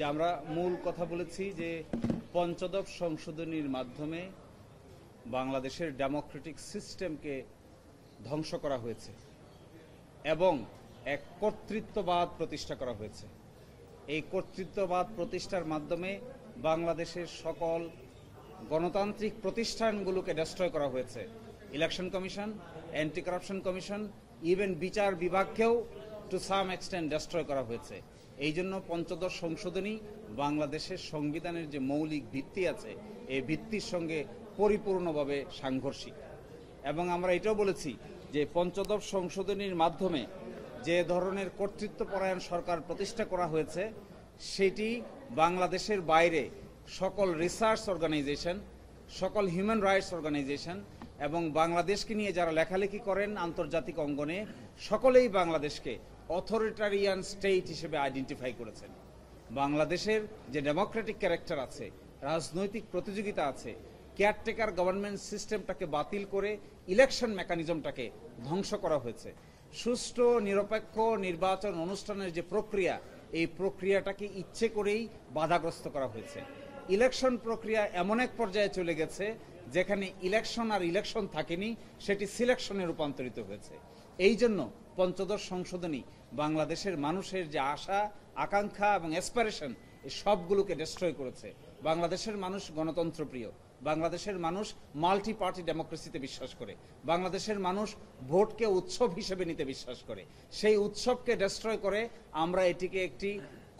যে আমরা মূল কথা বলেছি যে পঞ্চদশ সংশোধনীর মাধ্যমে বাংলাদেশের ডেমোক্রেটিক সিস্টেমকে ধ্বংস করা হয়েছে এবং এক কর্তৃত্ববাদ প্রতিষ্ঠা করা হয়েছে এই কর্তৃত্ববাদ প্রতিষ্ঠার মাধ্যমে বাংলাদেশের সকল গণতান্ত্রিক প্রতিষ্ঠানগুলোকে ডেস্ট্রয় করা হয়েছে election commission anti corruption commission even বিচার বিভাগকেও টু সাম এক্সটেন্ট ডেস্ট্রয় করা হয়েছে এই জন্য পঞ্চদশ সংশোধনী বাংলাদেশের সংবিধানের যে মৌলিক ভিত্তি আছে এই ভিত্তির সঙ্গে পরিপূর্ণভাবে সাংঘর্ষিক এবং আমরা এটাও বলেছি যে পঞ্চদশ সংশোধনীর মাধ্যমে যে ধরনের কর্তৃত্বপরায়ণ সরকার প্রতিষ্ঠা করা হয়েছে সেটি বাংলাদেশের বাইরে সকল রিসার্চ অর্গানাইজেশন সকল হিউম্যান রাইটস অর্গানাইজেশন এবং বাংলাদেশকে নিয়ে যারা লেখালেখি করেন আন্তর্জাতিক অঙ্গনে সকলেই বাংলাদেশকে অথরিটারিয়ান স্টেট হিসেবে আইডেন্টিফাই করেছেন বাংলাদেশের যে ডেমোক্রেটিক ক্যারেক্টার আছে রাজনৈতিক প্রতিযোগিতা আছে কেয়ারটেকার গভর্নমেন্ট সিস্টেমটাকে বাতিল করে ইলেকশন মেকানিজমটাকে ধ্বংস করা হয়েছে সুষ্ঠু নিরপেক্ষ নির্বাচন অনুষ্ঠানের যে প্রক্রিয়া এই প্রক্রিয়াটাকে ইচ্ছে করেই বাধাগ্রস্ত করা হয়েছে ইলেকশন প্রক্রিয়া এমন এক পর্যায়ে চলে গেছে যেখানে ইলেকশন আর ইলেকশন থাকেনি সেটি সিলেকশনে রূপান্তরিত হয়েছে এই জন্য পঞ্চদশ সংশোধনী বাংলাদেশের মানুষের যে আশা আকাঙ্ক্ষা এবং অ্যাসপারেশন এই সবগুলোকে ডেস্ট্রয় করেছে বাংলাদেশের মানুষ গণতন্ত্র প্রিয় বাংলাদেশের মানুষ মাল্টি পার্টি ডেমোক্রেসিতে বিশ্বাস করে বাংলাদেশের মানুষ ভোটকে উৎসব হিসেবে নিতে বিশ্বাস করে সেই উৎসবকে ডেস্ট্রয় করে আমরা এটিকে একটি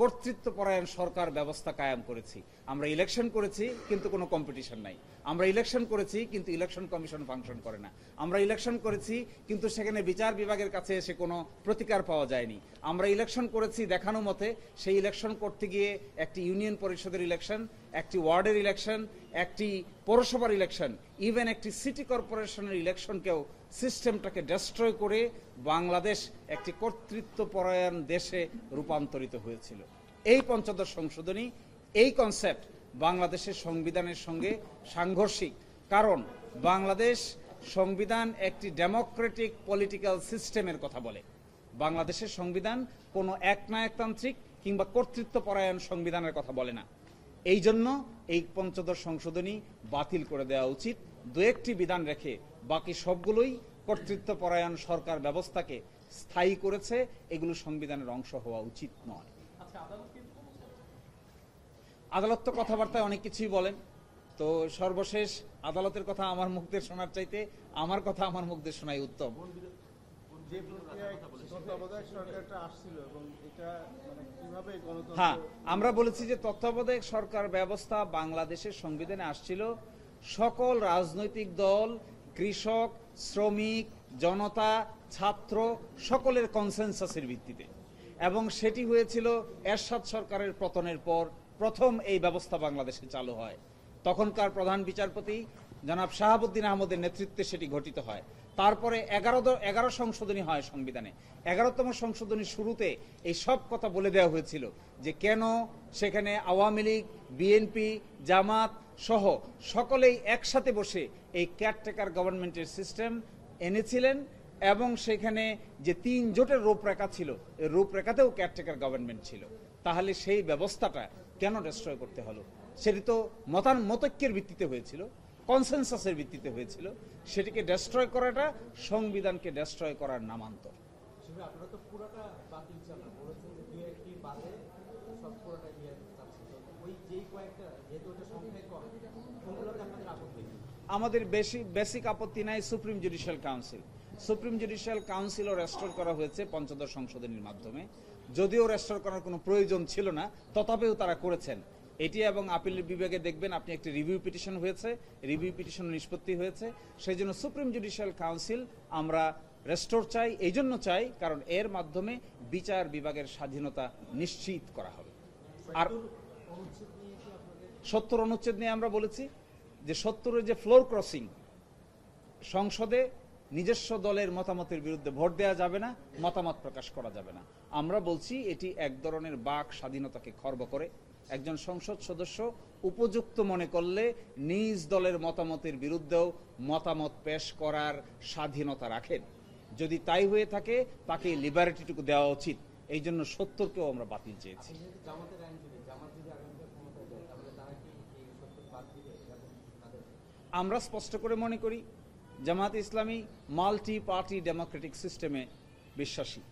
কর্তৃত্বপরায়ণ সরকার ব্যবস্থা কায়াম করেছি আমরা ইলেকশন করেছি কিন্তু কোনো কম্পিটিশন নাই আমরা ইলেকশন করেছি কিন্তু ইলেকশন কমিশন ফাংশন করে না আমরা ইলেকশন করেছি কিন্তু সেখানে বিচার বিভাগের কাছে এসে কোনো প্রতিকার পাওয়া যায়নি আমরা ইলেকশন করেছি দেখানো মতে সেই ইলেকশন করতে গিয়ে একটি ইউনিয়ন পরিষদের ইলেকশন একটি ওয়ার্ডের ইলেকশন একটি পৌরসভার ইলেকশন ইভেন একটি সিটি কর্পোরেশনের ইলেকশনকেও সিস্টেমটাকে ডেস্ট্রয় করে বাংলাদেশ একটি কর্তৃত্বপরায়ণ দেশে রূপান্তরিত হয়েছিল এই পঞ্চদশ সংশোধনী এই কনসেপ্ট বাংলাদেশের সংবিধানের সঙ্গে সাংঘর্ষিক কারণ বাংলাদেশ সংবিধান একটি ডেমোক্রেটিক পলিটিক্যাল সিস্টেমের কথা বলে বাংলাদেশের সংবিধান কোনো একনায়কতান্ত্রিক কিংবা কর্তৃত্বপরায়ণ সংবিধানের কথা বলে না এই জন্য এই পঞ্চদশ সংশোধনী বাতিল করে দেওয়া উচিত দু একটি বিধান রেখে বাকি সবগুলোই কর্তৃত্বপরায়ণ সরকার ব্যবস্থাকে স্থায়ী করেছে এগুলো সংবিধানের অংশ হওয়া উচিত নয় আচ্ছা, আদালত তো কথাবার্তায় অনেক কিছুই বলেন তো সর্বশেষ আদালতের কথা আমার মুখদের শোনার চাইতে আমার কথা আমার মুখদের শোনাই উত্তম মানে হ্যাঁ আমরা বলেছি যে তত্ত্বাবধায়ক সরকার ব্যবস্থা বাংলাদেশের সংবিধানে আসছিল সকল রাজনৈতিক দল কৃষক শ্রমিক জনতা ছাত্র সকলের কনসেনসাসের ভিত্তিতে এবং সেটি হয়েছিল এরশাদ সরকারের পতনের পর প্রথম এই ব্যবস্থা বাংলাদেশে চালু হয় তখনকার প্রধান বিচারপতি জনাব শাহাবুদ্দিন আহমদের নেতৃত্বে সেটি ঘটিত হয় তারপরে এগারো এগারো সংশোধনী হয় সংবিধানে এগারোতম সংশোধনী শুরুতে এই সব কথা বলে দেওয়া হয়েছিল যে কেন সেখানে আওয়ামী লীগ বিএনপি জামাত সহ সকলেই একসাথে বসে এই কেয়ারটেকার গভর্নমেন্টের সিস্টেম এনেছিলেন এবং সেখানে যে তিন জোটের রূপরেখা ছিল রূপরেখাতেও ক্যারটেকার গভর্নমেন্ট ছিল তাহলে সেই ব্যবস্থাটা কেন ডেস্ট্রয় করতে হলো সেটি তো মতান মতৈক্যের ভিত্তিতে হয়েছিল কনসেনসাসের ভিত্তিতে হয়েছিল সেটিকে ডেস্ট্রয় করাটা সংবিধানকে ডেস্ট্রয় করার নামান্তর আমাদের বেশি বেসিক আপত্তি নাই supreme judicial council supreme judicial কাউন্সিলও রেস্টোর করা হয়েছে পঞ্চদশ সংশোধনীর মাধ্যমে যদিও রেস্টোর করার কোনো প্রয়োজন ছিল না তথাপিও তারা করেছেন এটি এবং আপিলের বিভাগে দেখবেন আপনি একটি রিভিউ পিটিশন হয়েছে রিভিউ পিটিশন নিষ্পত্তি হয়েছে সেই জন্য সুপ্রিম জুডিশিয়াল কাউন্সিল আমরা রেস্টোর চাই এই জন্য চাই কারণ এর মাধ্যমে বিচার বিভাগের স্বাধীনতা নিশ্চিত করা হবে আর সত্তর অনুচ্ছেদ নিয়ে আমরা বলেছি যে সত্তরের যে ফ্লোর ক্রসিং সংসদে নিজস্ব দলের মতামতের বিরুদ্ধে ভোট দেওয়া যাবে না মতামত প্রকাশ করা যাবে না আমরা বলছি এটি এক ধরনের বাক স্বাধীনতাকে খর্ব করে একজন সংসদ সদস্য উপযুক্ত মনে করলে নিজ দলের মতামতের বিরুদ্ধেও মতামত পেশ করার স্বাধীনতা রাখেন যদি তাই হয়ে থাকে তাকে লিবারিটিটুকু দেওয়া উচিত এই জন্য সত্তরকেও আমরা বাতিল চেয়েছি আমরা স্পষ্ট করে মনে করি জামাত ইসলামী মাল্টি পার্টি ডেমোক্রেটিক সিস্টেমে বিশ্বাসী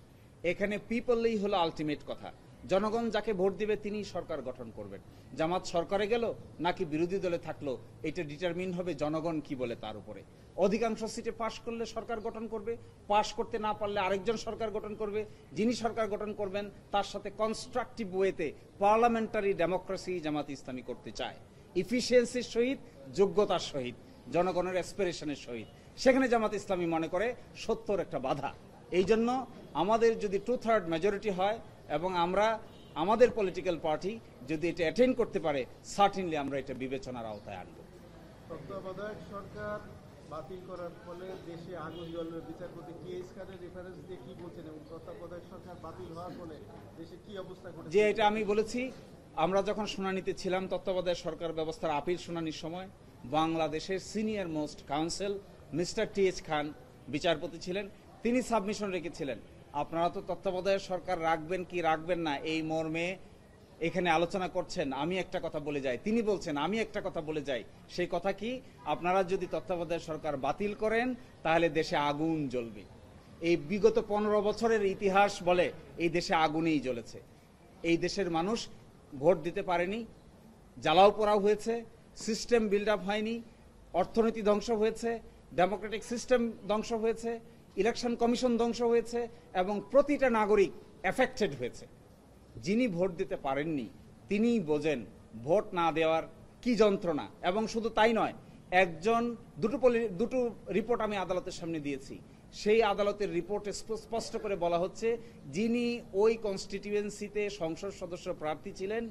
এখানে পিপলই হলো আলটিমেট কথা জনগণ যাকে ভোট দিবে তিনি সরকার গঠন করবেন জামাত সরকারে গেল নাকি বিরোধী দলে থাকলো এটা ডিটারমিন হবে জনগণ কি বলে তার উপরে অধিকাংশ সিটে পাশ করলে সরকার গঠন করবে পাশ করতে না পারলে আরেকজন সরকার গঠন করবে যিনি সরকার গঠন করবেন তার সাথে কনস্ট্রাকটিভ ওয়েতে পার্লামেন্টারি ডেমোক্রেসি জামাত ইসলামী করতে চায় ইফিসিয়েন্সির সহিত যোগ্যতার সহিত জনগণের অ্যাসপিরেশনের সহিত সেখানে জামাত ইসলামী মনে করে সত্যর একটা বাধা এই জন্য আমাদের যদি টু থার্ড মেজরিটি হয় এবং আমরা আমাদের পলিটিক্যাল পার্টি যদি এটা অ্যাটেন্ড করতে পারে সার্টিনলি আমরা এটা বিবেচনার আওতায় আনব তত্ত্বাবধায়ক সরকার বাতিল করার ফলে দেশে বিচারপতি এবং তত্ত্বাবধায়ক সরকার বাতিল হওয়ার ফলে দেশে কি অবস্থা যে এটা আমি বলেছি আমরা যখন শুনানিতে ছিলাম তত্ত্বাবধায়ক সরকার ব্যবস্থার আপিল শুনানির সময় বাংলাদেশের senior most counsel mister T H Khan বিচারপতি ছিলেন তিনি সাবমিশন রেখেছিলেন আপনারা তো তত্ত্বাবধায়ক সরকার রাখবেন কি রাখবেন না এই মর্মে এখানে আলোচনা করছেন আমি একটা কথা বলে যাই তিনি বলছেন আমি একটা কথা বলে যাই সেই কথা কি আপনারা যদি তত্ত্বাবধায়ক সরকার বাতিল করেন তাহলে দেশে আগুন জ্বলবে এই বিগত পনেরো বছরের ইতিহাস বলে এই দেশে আগুনেই জ্বলেছে এই দেশের মানুষ ভোট দিতে পারেনি জ্বালাও পোড়াও হয়েছে সিস্টেম বিল্ড আপ হয়নি অর্থনীতি ধ্বংস হয়েছে ডেমোক্রেটিক সিস্টেম ধ্বংস হয়েছে ইলেকশন কমিশন ধ্বংস হয়েছে এবং প্রতিটা নাগরিক এফেক্টেড হয়েছে যিনি ভোট দিতে পারেননি তিনিই বোঝেন ভোট না দেওয়ার কি যন্ত্রণা এবং শুধু তাই নয় একজন দুটো দুটো রিপোর্ট আমি আদালতের সামনে দিয়েছি সেই আদালতের রিপোর্টে স্পষ্ট করে বলা হচ্ছে যিনি ওই কনস্টিটিউয়েন্সিতে সংসদ সদস্য প্রার্থী ছিলেন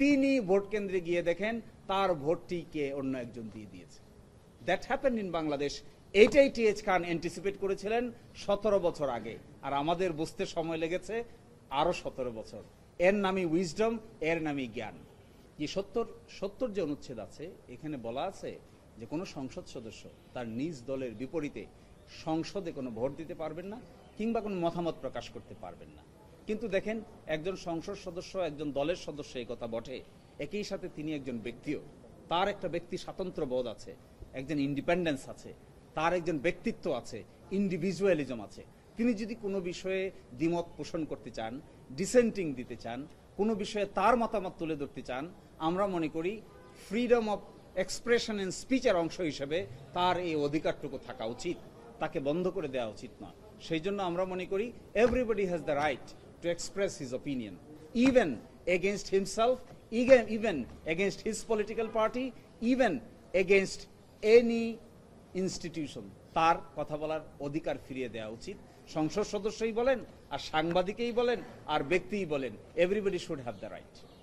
তিনি ভোট কেন্দ্রে গিয়ে দেখেন তার ভোটটিকে অন্য একজন দিয়ে দিয়েছে দ্যাট হ্যাপেন ইন বাংলাদেশ এইটাই টি এইচ খান অ্যান্টিসিপেট করেছিলেন সতেরো বছর আগে আর আমাদের বুঝতে সময় লেগেছে আরও সতেরো বছর এর নামই উইজডম এর নামই জ্ঞান যে সত্তর সত্তর যে অনুচ্ছেদ আছে এখানে বলা আছে যে কোনো সংসদ সদস্য তার নিজ দলের বিপরীতে সংসদে কোনো ভোট দিতে পারবেন না কিংবা কোনো মতামত প্রকাশ করতে পারবেন না কিন্তু দেখেন একজন সংসদ সদস্য একজন দলের সদস্য এই কথা বটে একই সাথে তিনি একজন ব্যক্তিও তার একটা ব্যক্তি স্বাতন্ত্র বোধ আছে একজন ইন্ডিপেন্ডেন্স আছে তার একজন ব্যক্তিত্ব আছে ইন্ডিভিজুয়ালিজম আছে তিনি যদি কোনো বিষয়ে দ্বিমত পোষণ করতে চান ডিসেন্টিং দিতে চান কোনো বিষয়ে তার মতামত তুলে ধরতে চান আমরা মনে করি ফ্রিডম অফ এক্সপ্রেশন অ্যান্ড স্পিচের অংশ হিসেবে তার এই অধিকারটুকু থাকা উচিত তাকে বন্ধ করে দেওয়া উচিত নয় সেই জন্য আমরা মনে করি everybody has the right to express his opinion even against himself even against his political party, even against any institution. তার কথা বলার অধিকার ফিরিয়ে দেওয়া উচিত সংসদ সদস্যই বলেন আর সাংবাদিকেই বলেন আর ব্যক্তিই বলেন everybody should have the right